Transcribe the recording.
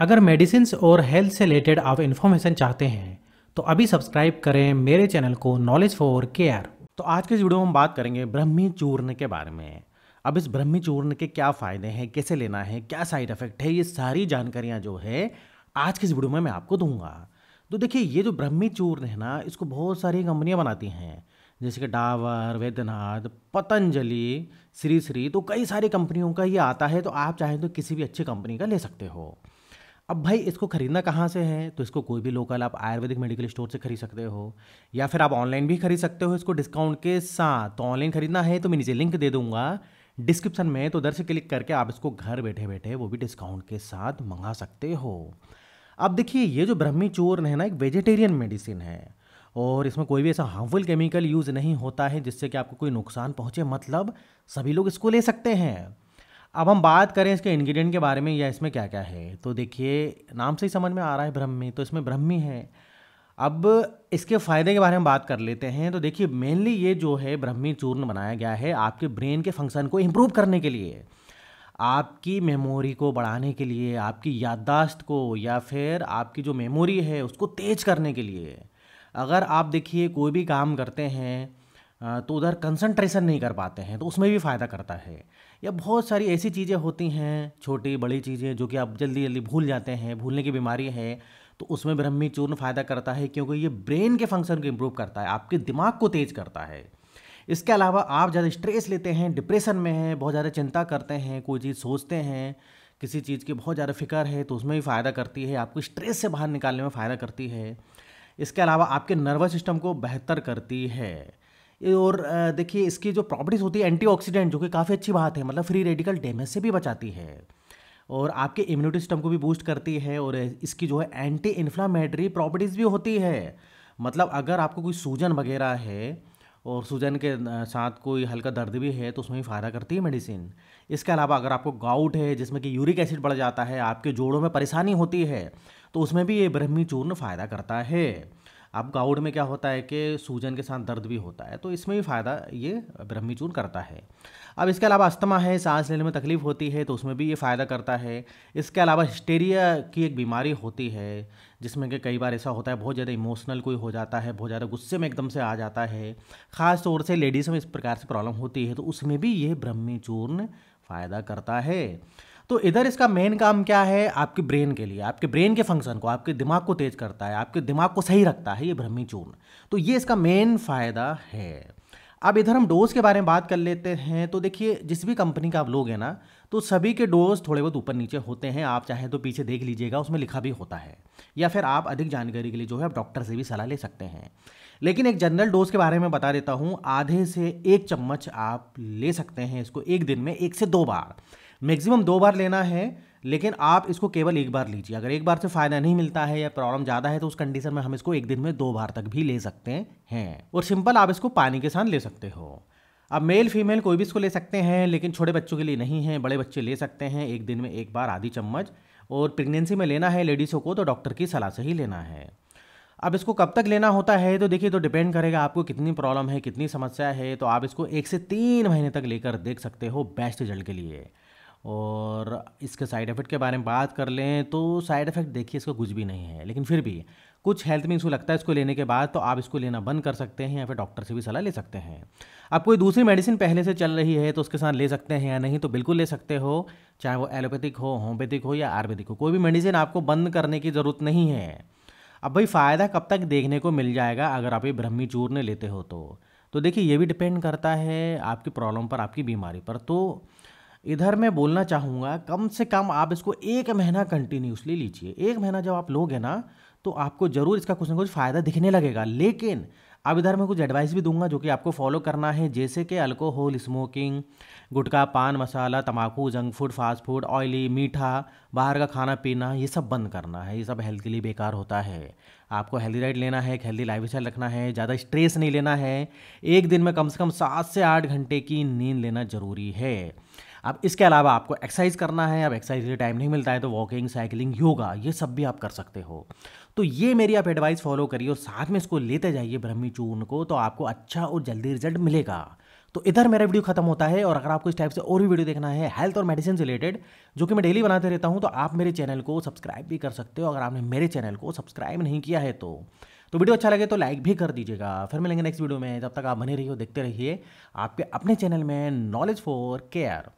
अगर मेडिसिन और हेल्थ से रिलेटेड आप इन्फॉर्मेशन चाहते हैं तो अभी सब्सक्राइब करें मेरे चैनल को नॉलेज फॉर केयर तो आज के इस वीडियो में हम बात करेंगे ब्रह्मी चूर्ण के बारे में अब इस ब्रह्मी चूर्ण के क्या फ़ायदे हैं कैसे लेना है क्या साइड इफ़ेक्ट है ये सारी जानकारियाँ जो है आज के इस वीडियो में मैं आपको दूंगा तो देखिए ये जो ब्रह्मी चूर्ण है ना इसको बहुत सारी कंपनियाँ बनाती हैं जैसे कि डावर वैद्यनाथ पतंजलि श्री श्री तो कई सारी कंपनियों का ये आता है तो आप चाहें तो किसी भी अच्छी कंपनी का ले सकते हो अब भाई इसको ख़रीदना कहाँ से है तो इसको कोई भी लोकल आप आयुर्वेदिक मेडिकल स्टोर से खरीद सकते हो या फिर आप ऑनलाइन भी खरीद सकते हो इसको डिस्काउंट के साथ तो ऑनलाइन खरीदना है तो मैं नीचे लिंक दे दूंगा डिस्क्रिप्शन में तो उधर से क्लिक करके आप इसको घर बैठे बैठे वो भी डिस्काउंट के साथ मंगा सकते हो अब देखिए ये जो ब्रह्मी चूर्ण है ना एक वेजिटेरियन मेडिसिन है और इसमें कोई भी ऐसा हार्मफुल केमिकल यूज़ नहीं होता है जिससे कि आपको कोई नुकसान पहुँचे मतलब सभी लोग इसको ले सकते हैं अब हम बात करें इसके इंग्रेडिएंट के बारे में या इसमें क्या क्या है तो देखिए नाम से ही समझ में आ रहा है ब्रह्मी तो इसमें ब्रह्मी है अब इसके फ़ायदे के बारे में बात कर लेते हैं तो देखिए मेनली ये जो है ब्रह्मी चूर्ण बनाया गया है आपके ब्रेन के फंक्शन को इम्प्रूव करने के लिए आपकी मेमोरी को बढ़ाने के लिए आपकी याददाश्त को या फिर आपकी जो मेमोरी है उसको तेज करने के लिए अगर आप देखिए कोई भी काम करते हैं तो उधर कंसंट्रेशन नहीं कर पाते हैं तो उसमें भी फ़ायदा करता है या बहुत सारी ऐसी चीज़ें होती हैं छोटी बड़ी चीज़ें जो कि आप जल्दी जल्दी भूल जाते हैं भूलने की बीमारी है तो उसमें ब्रह्मी चूर्ण फ़ायदा करता है क्योंकि ये ब्रेन के फंक्शन को इम्प्रूव करता है आपके दिमाग को तेज़ करता है इसके अलावा आप ज़्यादा स्ट्रेस लेते हैं डिप्रेशन में हैं बहुत ज़्यादा चिंता करते हैं कोई चीज़ सोचते हैं किसी चीज़ की बहुत ज़्यादा फिक्र है तो उसमें भी फ़ायदा करती है आपको स्ट्रेस से बाहर निकालने में फ़ायदा करती है इसके अलावा आपके नर्वस सिस्टम को बेहतर करती है और देखिए इसकी जो प्रॉपर्टीज़ होती है एंटीऑक्सीडेंट जो कि काफ़ी अच्छी बात है मतलब फ्री रेडिकल डैमेज से भी बचाती है और आपके इम्यूनिटी सिस्टम को भी बूस्ट करती है और इसकी जो है एंटी इन्फ्लामेटरी प्रॉपर्टीज़ भी होती है मतलब अगर आपको कोई सूजन वगैरह है और सूजन के साथ कोई हल्का दर्द भी है तो उसमें भी फ़ायदा करती है मेडिसिन इसके अलावा अगर आपको गाउट है जिसमें कि यूरिक एसिड बढ़ जाता है आपके जोड़ों में परेशानी होती है तो उसमें भी ये ब्रह्मी चूर्ण फ़ायदा करता है अब गाउड में क्या होता है कि सूजन के साथ दर्द भी होता है तो इसमें भी फ़ायदा ये ब्रह्मीचूर्ण करता है अब इसके अलावा अस्थमा है सांस लेने में तकलीफ होती है तो उसमें भी ये फ़ायदा करता है इसके अलावा हिस्टेरिया की एक बीमारी होती है जिसमें कि कई बार ऐसा होता है बहुत ज़्यादा इमोशनल कोई हो जाता है बहुत ज़्यादा गुस्से में एकदम से आ जाता है ख़ास तौर से लेडीज़ में इस प्रकार से प्रॉब्लम होती है तो उसमें भी ये ब्रह्मीचूर्ण फ़ायदा करता है तो इधर इसका मेन काम क्या है आपके ब्रेन के लिए आपके ब्रेन के फंक्शन को आपके दिमाग को तेज करता है आपके दिमाग को सही रखता है ये ब्रह्मी चूर्ण तो ये इसका मेन फ़ायदा है अब इधर हम डोज के बारे में बात कर लेते हैं तो देखिए जिस भी कंपनी का आप लोग हैं ना तो सभी के डोज थोड़े बहुत ऊपर नीचे होते हैं आप चाहे तो पीछे देख लीजिएगा उसमें लिखा भी होता है या फिर आप अधिक जानकारी के लिए जो है आप डॉक्टर से भी सलाह ले सकते हैं लेकिन एक जनरल डोज के बारे में बता देता हूँ आधे से एक चम्मच आप ले सकते हैं इसको एक दिन में एक से दो बार मैक्सिमम दो बार लेना है लेकिन आप इसको केवल एक बार लीजिए अगर एक बार से फ़ायदा नहीं मिलता है या प्रॉब्लम ज़्यादा है तो उस कंडीशन में हम इसको एक दिन में दो बार तक भी ले सकते हैं और सिंपल आप इसको पानी के साथ ले सकते हो अब मेल फीमेल कोई भी इसको ले सकते हैं लेकिन छोटे बच्चों के लिए नहीं है बड़े बच्चे ले सकते हैं एक दिन में एक बार आधी चम्मच और प्रेगनेंसी में लेना है लेडीज़ों को तो डॉक्टर की सलाह से ही लेना है अब इसको कब तक लेना होता है तो देखिए तो डिपेंड करेगा आपको कितनी प्रॉब्लम है कितनी समस्या है तो आप इसको एक से तीन महीने तक लेकर देख सकते हो बेस्ट रिजल्ट के लिए और इसके साइड इफ़ेक्ट के बारे में बात कर लें तो साइड इफ़ेक्ट देखिए इसका कुछ भी नहीं है लेकिन फिर भी कुछ हेल्थ में इशू लगता है इसको लेने के बाद तो आप इसको लेना बंद कर सकते हैं या फिर डॉक्टर से भी सलाह ले सकते हैं आप कोई दूसरी मेडिसिन पहले से चल रही है तो उसके साथ ले सकते हैं या नहीं तो बिल्कुल ले सकते हो चाहे वो एलोपैथिक हो होम्योपैथिक हो या आयुर्वेदिक हो कोई भी मेडिसिन आपको बंद करने की ज़रूरत नहीं है अब भाई फ़ायदा कब तक देखने को मिल जाएगा अगर आप ये ब्रह्मी चूर्ण लेते हो तो तो देखिए ये भी डिपेंड करता है आपकी प्रॉब्लम पर आपकी बीमारी पर तो इधर मैं बोलना चाहूँगा कम से कम आप इसको एक महीना कंटिन्यूसली लीजिए एक महीना जब आप लोगे ना तो आपको ज़रूर इसका कुछ ना कुछ फ़ायदा दिखने लगेगा लेकिन अब इधर मैं कुछ एडवाइस भी दूंगा जो कि आपको फॉलो करना है जैसे कि अल्कोहल स्मोकिंग गुटखा पान मसाला तम्बाकू junk food fast food oily मीठा बाहर का खाना पीना ये सब बंद करना है ये सब हेल्थ के लिए बेकार होता है आपको हेल्दी डाइट लेना है एक हेल्दी लाइफ स्टाइल रखना है ज़्यादा स्ट्रेस नहीं लेना है एक दिन में कम से कम सात से आठ घंटे की नींद लेना ज़रूरी है अब इसके अलावा आपको एक्सरसाइज करना है अब एक्सरसाइज के लिए टाइम नहीं मिलता है तो वॉकिंग साइकिलिंग योगा ये सब भी आप कर सकते हो तो ये मेरी आप एडवाइस फॉलो करिए और साथ में इसको लेते जाइए ब्रह्मी चूर्ण को तो आपको अच्छा और जल्दी रिजल्ट मिलेगा तो इधर मेरा वीडियो खत्म होता है और अगर आपको इस टाइप से और भी वीडियो देखना है हेल्थ और मेडिसिन से रिलेटेड जो कि मैं डेली बनाते रहता हूँ तो आप मेरे चैनल को सब्सक्राइब भी कर सकते हो अगर आपने मेरे चैनल को सब्सक्राइब नहीं किया है तो तो वीडियो अच्छा लगे तो लाइक भी कर दीजिएगा फिर मिलेंगे नेक्स्ट वीडियो में जब तक आप बने रहिए देखते रहिए आपके अपने चैनल में नॉलेज फॉर केयर